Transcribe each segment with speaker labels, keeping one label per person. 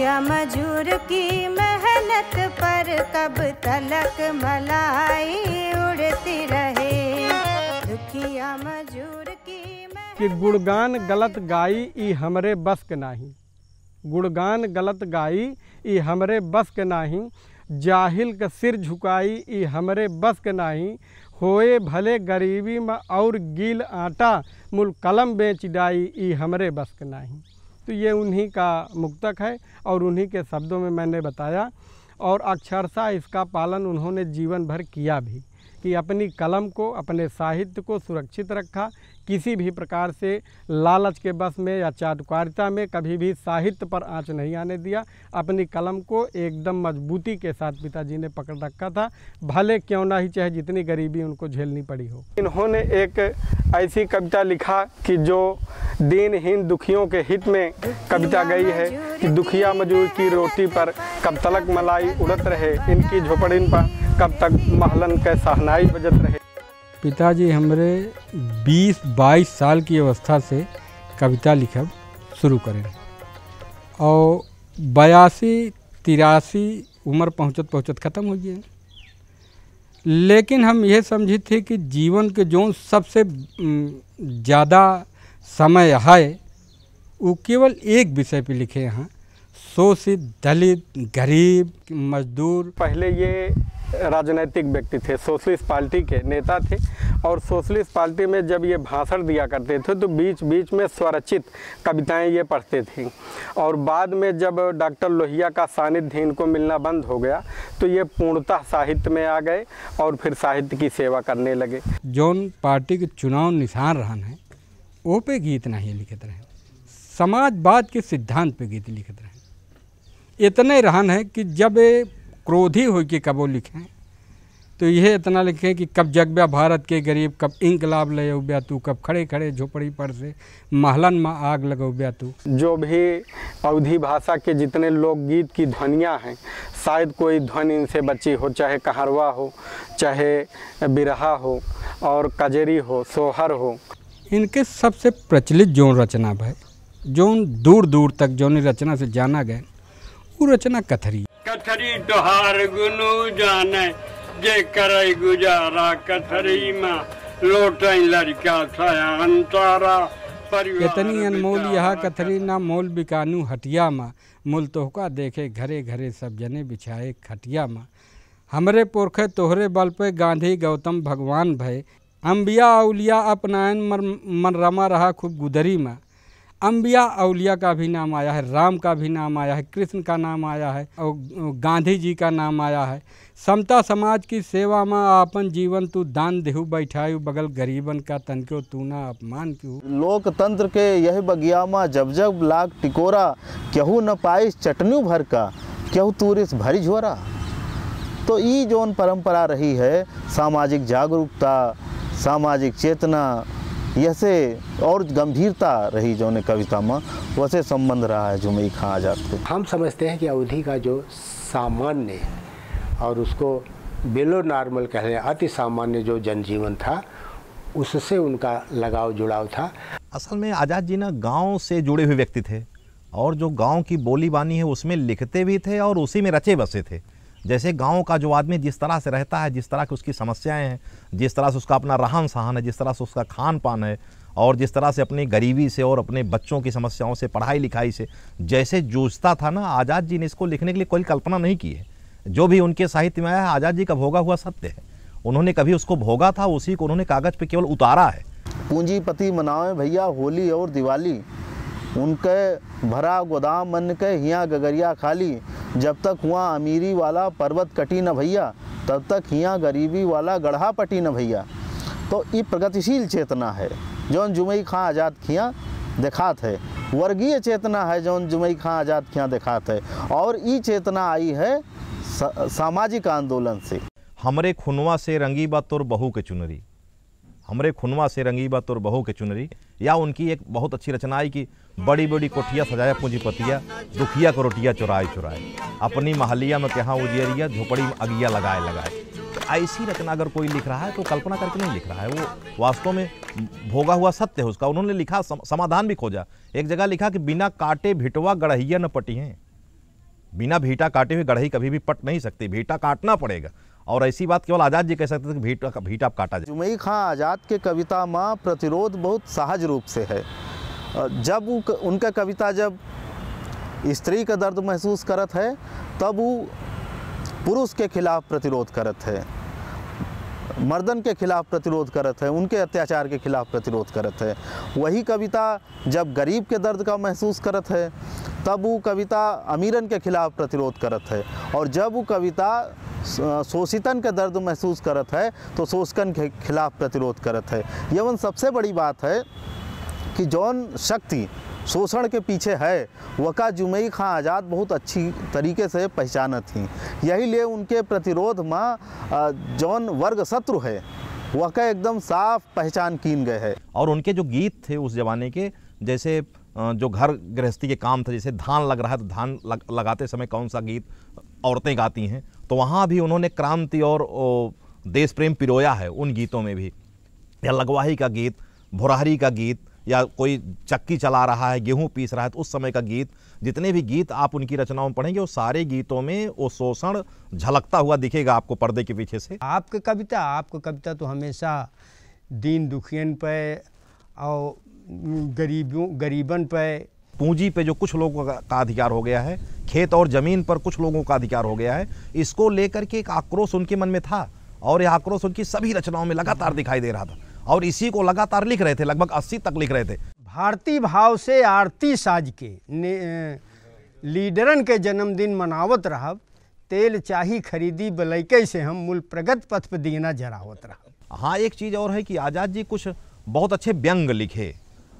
Speaker 1: दिया मजूर की मेहनत पर कब तलक मलाई उड़ती रहे दुखिया मजूर की
Speaker 2: कि गुणगान गलत गाई ई हमरे बस के नाही गुणगान गलत गाई ई हमरे बस के नाही जाहिल के सिर झुकाई ई हमरे बस के नाही होए भले गरीबी में और गील आटा मूल कलम बेच डाई ई हमरे बस के नाही तो ये उन्हीं का मुक्तक है और उन्हीं के शब्दों में मैंने बताया और अक्षरशा इसका पालन उन्होंने जीवन भर किया भी कि अपनी कलम को अपने साहित्य को सुरक्षित रखा किसी भी प्रकार से लालच के बस में या चाटुकारिता में कभी भी साहित्य पर आँच नहीं आने दिया अपनी कलम को एकदम मजबूती के साथ पिताजी ने पकड़ रखा था भले क्यों ना ही चाहे जितनी गरीबी उनको झेलनी पड़ी हो इन्होंने एक ऐसी कविता लिखा कि जो दीनहीन दुखियों के हित में कविता गई है कि दुखिया मजूर की रोटी पर कब तलक मलाई उड़त रहे इनकी झोपड़ी पर कब तक महलन के सहनाई बजत रहे
Speaker 3: पिताजी हमरे 20-22 साल की अवस्था से कविता लिखब शुरू करें और बयासी तिरासी उम्र पहुँचत पहुँचत ख़त्म हो गए लेकिन हम यह समझे थे कि जीवन के जो सबसे ज़्यादा समय है वो केवल एक विषय पे लिखे यहाँ शोषित दलित गरीब मजदूर
Speaker 2: पहले ये राजनैतिक व्यक्ति थे सोशलिस्ट पार्टी के नेता थे और सोशलिस्ट पार्टी में जब ये भाषण दिया करते थे तो बीच बीच में स्वरचित कविताएं ये पढ़ते थे और बाद में जब डॉक्टर लोहिया का सानिध्य इनको मिलना बंद हो गया तो ये पूर्णतः साहित्य में आ गए और फिर साहित्य की सेवा करने लगे
Speaker 3: जोन पार्टी के चुनाव निशान रहन है वो पे गीत नहीं लिखते रहे समाजवाद के सिद्धांत पे गीत लिखते रहे इतने रहन है कि जब ये क्रोधी हो कि कबो लिखें तो यह इतना लिखें कि कब जगब्या भारत के गरीब कब इंकलाब ले उब्या तू कब खड़े खड़े झोपड़ी पर से महलन में आग लगो ब्या तू
Speaker 2: जो भी अवधि भाषा के जितने लोकगीत की ध्वनियाँ हैं शायद कोई ध्वनि इनसे बची हो चाहे कहरवा हो चाहे बिरहा हो और कजरी हो सोहर हो
Speaker 3: इनके सबसे प्रचलित जौन रचना भाई जौन दूर दूर तक जौनी रचना से जाना गया उसको रचना कथरी कथरी डोहार गुनु जाने जे करे गुजारा कथरी मा लोट लड़का अंतारा इतनी अनमोल यह कथरी ना मोल बिकानू हटिया माँ मूल तोहका देखे घरे घरे सब जने बिछाए खटिया माँ हमरे पुरखे तोहरे बल पे गांधी गौतम भगवान भय अम्बिया उलिया अपनायन मन रमा रहा खूब गुदरी माँ अम्बिया अलिया का भी नाम आया है राम का भी नाम आया है कृष्ण का नाम आया है और गांधी जी का नाम आया है समता समाज की सेवा में आपन जीवन तू दान देहु बैठायु बगल गरीबन का तनक्यो तू ना अपमान क्यों
Speaker 4: लोकतंत्र के यह बगियामा जब जब लाग टिकोरा क्यों न पाई चटनी भर का तू रिस भरी झोरा तो ई जोन परंपरा रही है सामाजिक जागरूकता सामाजिक चेतना यसे और गंभीरता रही जो ने कविता में वैसे संबंध रहा है मैं खा आज़ाद को हम समझते हैं कि अवधि का जो सामान्य और उसको बिलो नॉर्मल कह रहे अति सामान्य जो जनजीवन था
Speaker 5: उससे उनका लगाव जुड़ाव था असल में आज़ाद जी ना गांव से जुड़े हुए व्यक्ति थे और जो गांव की बोली बानी है उसमें लिखते भी थे और उसी में रचे बसे थे जैसे गांव का जो आदमी जिस तरह से रहता है जिस तरह की उसकी समस्याएं हैं जिस तरह से उसका अपना रहन सहन है जिस तरह से उसका खान पान है और जिस तरह से अपनी गरीबी से और अपने बच्चों की समस्याओं से पढ़ाई लिखाई से जैसे जूझता था ना आज़ाद जी ने इसको लिखने के लिए कोई कल्पना नहीं की है जो भी उनके साहित्य में आया आज़ाद जी का भोगा हुआ सत्य है उन्होंने कभी उसको भोगा था उसी को उन्होंने कागज़ पर केवल उतारा है
Speaker 4: पूंजीपति मनाए भैया होली और दिवाली उनके भरा गोदाम मन के हिया गगरिया खाली जब तक हुआ अमीरी वाला पर्वत कटी न भैया तब तक हियाँ गरीबी वाला गढ़ा पटी न भैया तो ये प्रगतिशील चेतना है जौन जुमई खां आज़ाद खियाँ देखात है वर्गीय चेतना है जौन जुमई खां आज़ाद खियाँ देखात है और ये चेतना आई है सामाजिक आंदोलन से
Speaker 5: हमरे खुनवा से रंगी बा तुर बहू के चुनरी हमरे खुनवा से रंगीबा तोर बहू के चुनरी या उनकी एक बहुत अच्छी रचना आई कि बड़ी बड़ी कोठिया सजाया पूंजीपतिया दुखिया को रोटिया चुराए चुराए अपनी महलिया में कहाँ उजियरिया झोपड़ी में अगिया लगाए लगाए तो ऐसी रचना अगर कोई लिख रहा है तो कल्पना करके नहीं लिख रहा है वो वास्तव में भोगा हुआ सत्य है उसका उन्होंने लिखा समाधान भी खोजा एक जगह लिखा कि बिना काटे भिटवा गढ़हिया न पटी हैं बिना भीटा काटे हुए गढ़ही कभी भी पट नहीं सकती भीटा काटना पड़ेगा और ऐसी बात केवल आज़ाद जी कह सकते थे कि भीट भीट आप काटा जाए जुमई खां आज़ाद
Speaker 4: के कविता में प्रतिरोध बहुत सहज रूप से है जब उनका कविता जब स्त्री का दर्द महसूस करत है तब वो पुरुष के खिलाफ प्रतिरोध करत है मर्दन के खिलाफ प्रतिरोध करत है उनके अत्याचार के खिलाफ प्रतिरोध करत है वही कविता जब गरीब के दर्द का महसूस करत है तब वो कविता अमीरन के खिलाफ प्रतिरोध करत है और जब वो कविता शोषितन के दर्द महसूस करत है तो शोषकन के खिलाफ प्रतिरोध करत है यवन सबसे बड़ी बात है कि जौन शक्ति शोषण के पीछे है वका जुमई खां आज़ाद बहुत अच्छी तरीके से पहचानत थी यही लिए उनके प्रतिरोध में जौन वर्ग शत्रु है वह एकदम साफ
Speaker 5: पहचान कीन गए है और उनके जो गीत थे उस जमाने के जैसे जो घर गृहस्थी के काम था जैसे धान लग रहा है तो धान लग, लगाते समय कौन सा गीत औरतें गाती हैं तो वहाँ भी उन्होंने क्रांति और देश प्रेम पिरोया है उन गीतों में भी या लगवाही का गीत भुराहरी का गीत या कोई चक्की चला रहा है गेहूं पीस रहा है तो उस समय का गीत जितने भी गीत आप उनकी रचनाओं में पढ़ेंगे वो सारे गीतों में वो शोषण झलकता हुआ दिखेगा आपको पर्दे के पीछे से आपकी कविता आपकी कविता तो हमेशा दीन दुखियन पर और गरीबों गरीबन पे पूंजी पे जो कुछ लोगों का अधिकार हो गया है खेत और ज़मीन पर कुछ लोगों का अधिकार हो गया है इसको लेकर के एक आक्रोश उनके मन में था और यह आक्रोश उनकी सभी रचनाओं में लगातार दिखाई दे रहा था और इसी को लगातार लिख रहे थे लगभग अस्सी तक लिख रहे थे
Speaker 6: भारतीय भाव से आरती साज के लीडरन के जन्मदिन मनावत रहा तेल चाही खरीदी बलैके से हम मूल प्रगत पथ पर दीना जरा होत रहा
Speaker 5: हाँ एक चीज़ और है कि आज़ाद जी कुछ बहुत अच्छे व्यंग लिखे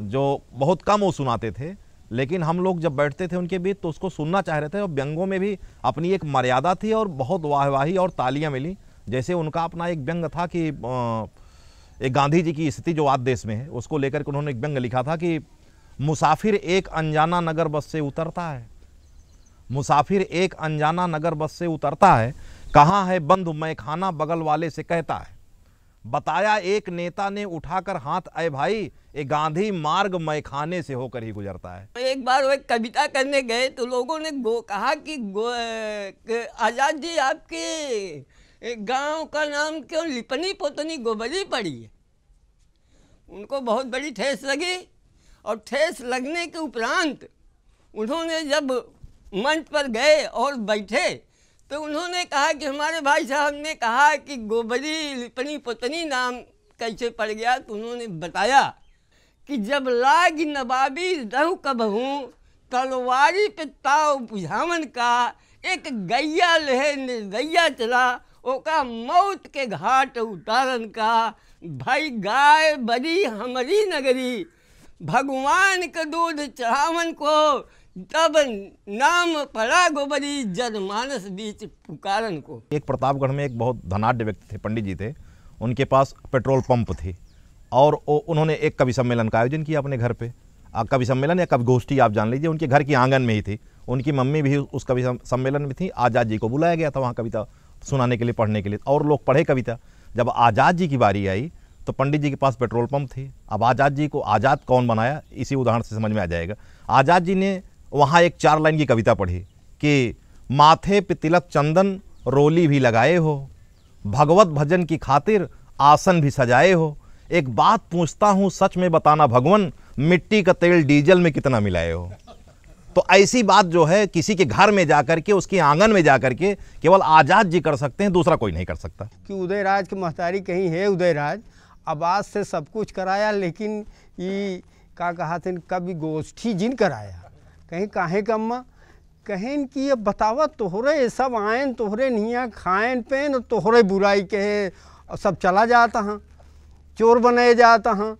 Speaker 5: जो बहुत कम वो सुनाते थे लेकिन हम लोग जब बैठते थे उनके बीच तो उसको सुनना चाह रहे थे और व्यंगों में भी अपनी एक मर्यादा थी और बहुत वाहवाही और तालियां मिली जैसे उनका अपना एक व्यंग था कि एक गांधी जी की स्थिति जो आज देश में है उसको लेकर के उन्होंने एक व्यंग लिखा था कि मुसाफिर एक अनजाना नगर बस से उतरता है मुसाफिर एक अनजाना नगर बस से उतरता है कहाँ है बंधु मैं खाना बगल वाले से कहता है बताया एक नेता ने उठाकर हाथ आए भाई ये गांधी मार्ग मैखाने से होकर ही गुजरता है
Speaker 1: एक बार वो एक कविता करने गए तो लोगों ने गो कहा कि आजाद जी आपके गांव का नाम क्यों लिपनी पोतनी गोबली पड़ी उनको बहुत बड़ी ठेस लगी और ठेस लगने के उपरांत उन्होंने जब मंच पर गए और बैठे तो उन्होंने कहा कि हमारे भाई साहब ने कहा कि गोबरी लिपनी पुतनी नाम कैसे पड़ गया तो उन्होंने बताया कि जब लाग नवाबी रहू कब हूँ तलवारी पे ताव बुझावन का एक गैया लहे निर्दैया चला ओका मौत के घाट उतारन का भाई गाय बड़ी हमारी नगरी भगवान का दूध चढ़ावन को तब नाम पड़ा गोबरी जनमानस बीच पुकारन को
Speaker 5: एक प्रतापगढ़ में एक बहुत धनाढ़ व्यक्ति थे पंडित जी थे उनके पास पेट्रोल पंप थे और उन्होंने एक कवि सम्मेलन का आयोजन किया अपने घर पे कवि सम्मेलन या कवि गोष्ठी आप जान लीजिए उनके घर की आंगन में ही थी उनकी मम्मी भी उस कवि सम्मेलन में थी आज़ाद जी को बुलाया गया था वहाँ कविता सुनाने के लिए पढ़ने के लिए और लोग पढ़े कविता जब आज़ाद जी की बारी आई तो पंडित जी के पास पेट्रोल पंप थे अब आज़ाद जी को आज़ाद कौन बनाया इसी उदाहरण से समझ में आ जाएगा आज़ाद जी ने वहाँ एक चार लाइन की कविता पढ़ी कि माथे पे तिलक चंदन रोली भी लगाए हो भगवत भजन की खातिर आसन भी सजाए हो एक बात पूछता हूँ सच में बताना भगवान मिट्टी का तेल डीजल में कितना मिलाए हो तो ऐसी बात जो है किसी के घर में जा कर के उसके आंगन में जा कर के केवल आज़ाद जी कर सकते हैं दूसरा कोई नहीं कर सकता
Speaker 6: कि उदयराज की महतारी कहीं है उदयराज आवाज़ से सब कुछ कराया लेकिन ये का कहा था कभी गोष्ठी जिन कराया कहीं काहे कम्मा कहें कि ये बतावा तोहरे सब आयन तोहरे नियाँ खाएन पेन और तो तोहरे बुराई के और सब चला जाता हाँ चोर बनाए जाता हाँ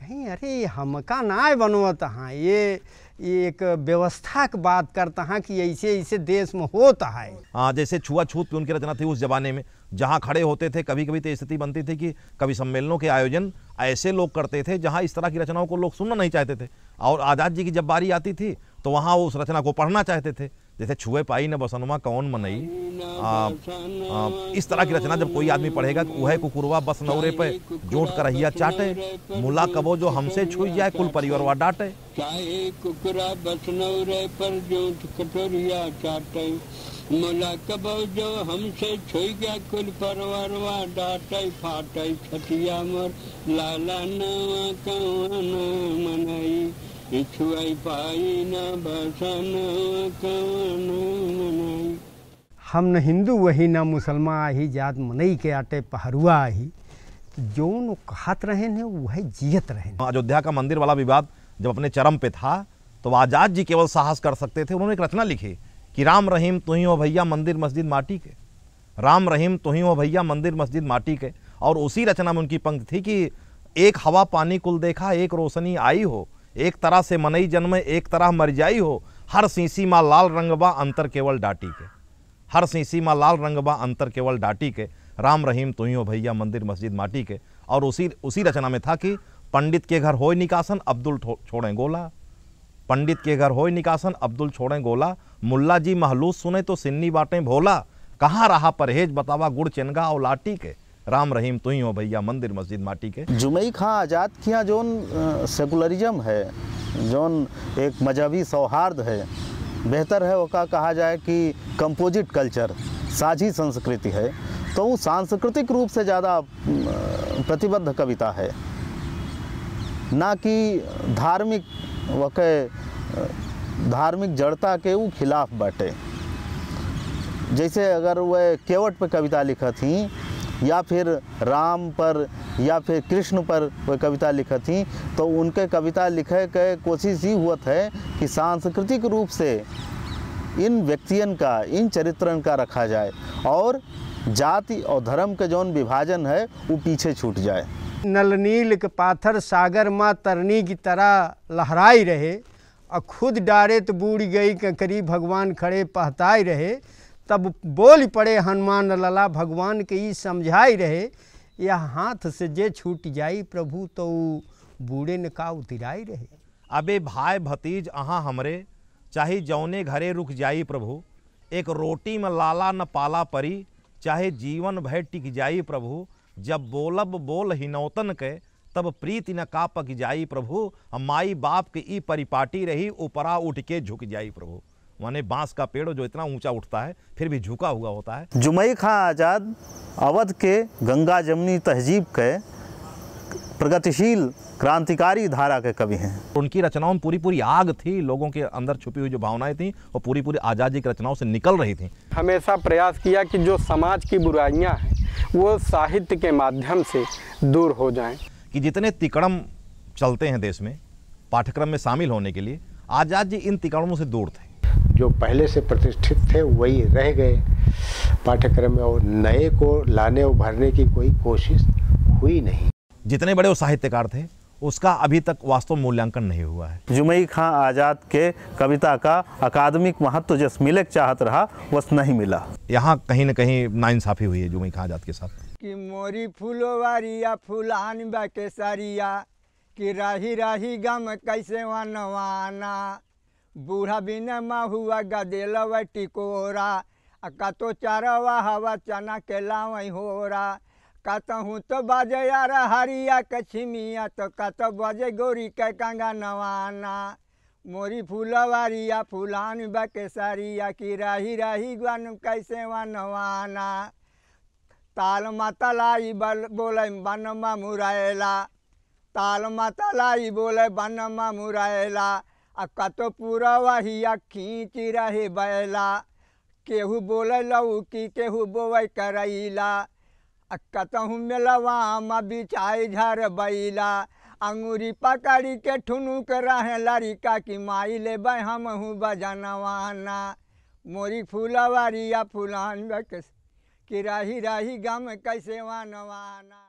Speaker 6: कहीं अरे हमका ना बनवता हाँ ये एक व्यवस्था की बात करता हाँ कि ऐसे ऐसे देश में होता है
Speaker 5: हाँ जैसे छुआछूत की उनकी रचना थी उस जमाने में जहाँ खड़े होते थे कभी कभी तो स्थिति बनती थी कि कभी सम्मेलनों के आयोजन ऐसे लोग करते थे जहाँ इस तरह की रचनाओं को लोग सुनना नहीं चाहते थे और आज़ाद जी की जब बारी आती थी तो वहाँ वो उस रचना को पढ़ना चाहते थे जैसे छुए पाई न बसनुमा कौन मनई इस तरह की रचना जब कोई आदमी पढ़ेगा तो वह कुकुरवा बस नौरे पे जोट करहिया चाटे मुला कबो जो हमसे छुई जाए कुल परिवारवा डांटे
Speaker 3: कुकुरा बस नौरे पर जोट कटोरिया चाटे मुला कबो जो हमसे छुई गया कुल परिवारवा डांटे फाटे छटिया मोर लाला नवा कौन मनई
Speaker 6: हम न हिंदू वही न मुसलमान आही जात मनई के आटे पहरुआ आही जो कहत रहे
Speaker 5: हैं वह जियत रहे अयोध्या का मंदिर वाला विवाद जब अपने चरम पे था तो आज़ाद जी केवल साहस कर सकते थे उन्होंने एक रचना लिखी कि राम रहीम तुही हो भैया मंदिर मस्जिद माटी के राम रहीम तुही हो भैया मंदिर मस्जिद माटी के और उसी रचना में उनकी पंक्ति थी कि एक हवा पानी कुल देखा एक रोशनी आई हो एक तरह से मनई जन्म एक तरह मरजाई हो हर सीसी माँ लाल रंगबा अंतर केवल डाटी के हर सीसी माँ लाल रंगबा अंतर केवल डाटी के राम रहीम हो भैया मंदिर मस्जिद माटी के और उसी उसी रचना में था कि पंडित के घर होय निकासन अब्दुल छोड़ें गोला पंडित के घर होय निकासन अब्दुल छोड़ें गोला मुल्ला जी महलूस सुने तो सिन्नी बाटें भोला कहाँ रहा परहेज बतावा गुड़ चिनगा और लाटी के राम रहीम तुई हो भैया मंदिर मस्जिद माटी के जुमई
Speaker 4: खां आज़ाद किया जोन सेकुलरिज्म है जोन एक मजहबी सौहार्द है बेहतर है वका कहा जाए कि कंपोजिट कल्चर साझी संस्कृति है तो वो सांस्कृतिक रूप से ज़्यादा प्रतिबद्ध कविता है ना कि धार्मिक वक धार्मिक जड़ता के वो खिलाफ बटे जैसे अगर वह केवट पे कविता लिखा थी या फिर राम पर या फिर कृष्ण पर कोई कविता लिखा थी तो उनके कविता लिखे के कोशिश ही हुआ है कि सांस्कृतिक रूप से इन व्यक्तियों का इन चरित्रन का रखा जाए और जाति और धर्म के जौन विभाजन है वो पीछे छूट जाए नलनील
Speaker 6: के पाथर सागर माँ तरनी की तरह लहराई रहे और खुद डारे तो बूढ़ गई ककरी भगवान खड़े पहताई रहे तब बोल पड़े हनुमान लला भगवान के ई समझाई रहे यह हाथ से जे छूट जाई
Speaker 5: प्रभु तो बूढ़े ने का उतिराई रहे अबे भाई भतीज अहाँ हमरे चाहे जौने घरे रुक जाई प्रभु एक रोटी में लाला न पाला परी चाहे जीवन भय टिक जाई प्रभु जब बोलब बोल हिनौतन के तब प्रीति न का पक जाई प्रभु माई बाप के ई परिपाटी रही ऊपरा उठ के झुक जाई प्रभु माने बांस का पेड़ जो इतना ऊंचा उठता है फिर भी झुका हुआ होता है
Speaker 4: जुमई खां आज़ाद अवध के गंगा जमुनी तहजीब के प्रगतिशील क्रांतिकारी धारा के कवि हैं
Speaker 5: उनकी रचनाओं में पूरी पूरी आग थी लोगों के अंदर छुपी हुई जो भावनाएं थी वो पूरी पूरी आज़ादी की रचनाओं से निकल रही थी हमेशा प्रयास किया कि जो
Speaker 2: समाज की बुराइयां हैं वो साहित्य
Speaker 5: के माध्यम से दूर हो जाए कि जितने तिकड़म चलते हैं देश में पाठ्यक्रम में शामिल होने के लिए आज़ाद जी इन तिकड़मों से दूर थे जो पहले से प्रतिष्ठित थे वही रह गए पाठ्यक्रम में और नए को लाने उभारने की कोई कोशिश हुई नहीं जितने बड़े वो साहित्यकार थे उसका अभी तक वास्तव मूल्यांकन नहीं हुआ है
Speaker 4: जुमई खां आज़ाद के
Speaker 5: कविता का अकादमिक महत्व जिस मिले चाहत रहा वस नहीं मिला यहाँ कहीं न कहीं नाइंसाफ़ी हुई है जुमई खां आज़ाद के साथ
Speaker 7: कि मोरी फुलवारिया फुलान बकेसरिया कि राही राही गम कैसे वनवाना बूढ़ा बिन महुआ गदेलव टिकोरा कतो चारवा हवा चना के लावई होरा कतहूँ तो, तो बजे यार हरिया छिमिया तो कत तो बजे गोरी के कंगा नवाना मोरी फूलवारिया फूलान बकेसरिया की रही रही गन कैसे वनवाना ताल मतलाई बल बोले बनमा मुरैला ताल मतलाई बोले बनमा मुरैला कतपुरा वहिया खींच रहे बैला केहू बोल लौकी केहू बोवे करैला कतहू मेलवाम बिछाई झर बैला अंगूरी पकड़ी के ठुनुक रहे लड़िका की माई ले बह बजनवाना मोरी फूलवरिया फुलान बक कि रही रही गम कैसे वानवाना